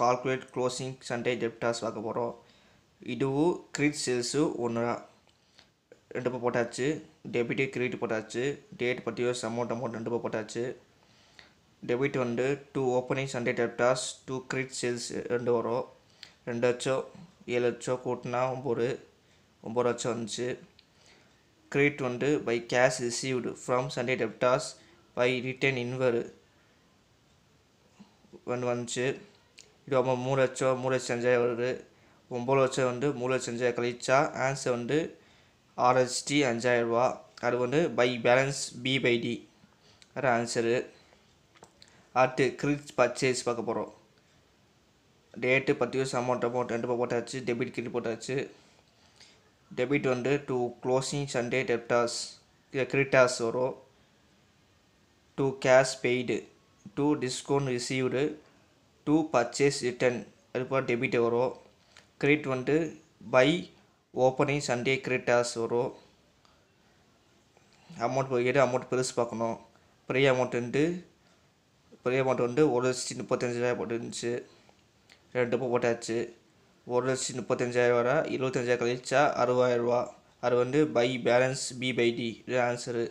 calculate closing sundry debtors பார்க்க போகிறோம் இதுவும் கிரீட் சேல்ஸு ஒன்று தான் ரெண்டு பேர் போட்டாச்சு டெபிட்டு கிரெடிட் போட்டாச்சு டேட் ஒரு அமௌண்ட் அமௌண்ட் ரெண்டு பேர் போட்டாச்சு டெபிட் வந்து to opening sundry debtors to credit sales ரெண்டு வரும் ரெண்டு லட்சம் ஏழு லட்சம் கூட்டினா ஒம்பது ஒம்பது லட்சம் வந்துச்சு கிரெடிட் வந்து by cash received from sundry debtors by return inward வந்து வந்துச்சு இது நம்ம மூணு லட்சம் மூணு லட்சம் அஞ்சாயிரம் வருது ஒம்பது லட்சம் வந்து மூணு லட்சம் அஞ்சாயிரம் கழிச்சா ஆன்சர் வந்து அஞ்சாயிரம் ரூபா அது வந்து by balance B by D அது ஆன்சரு அடுத்து கிரெடிட் பர்ச்சேஸ் பார்க்க போகிறோம் டேட்டு பத்து யூஸ் அமௌண்ட் அமௌண்ட் ரெண்டு போட்டாச்சு டெபிட் கிரெடிட் போட்டாச்சு டெபிட் வந்து to closing sundry debtors creditors வரும் to cash paid to discount received to purchase return அதுபோல் டெபிட் வரும் கிரெடிட் வந்துட்டு by opening sundry creditors வரும் அமௌண்ட் போய்கிட்டு அமௌண்ட் பெருசு பார்க்கணும் பெரிய அமௌண்ட் வந்து பெரிய அமௌண்ட் வந்து ஒரு லட்சத்தி முப்பத்தஞ்சாயிரம் போட்டுருந்துச்சு ரெண்டு ரூபா போட்டாச்சு ஒரு லட்சத்தி முப்பத்தஞ்சாயிரம் வர இருபத்தஞ்சாயிரம் கழிச்சா ரூபா அது வந்து by balance B by D answer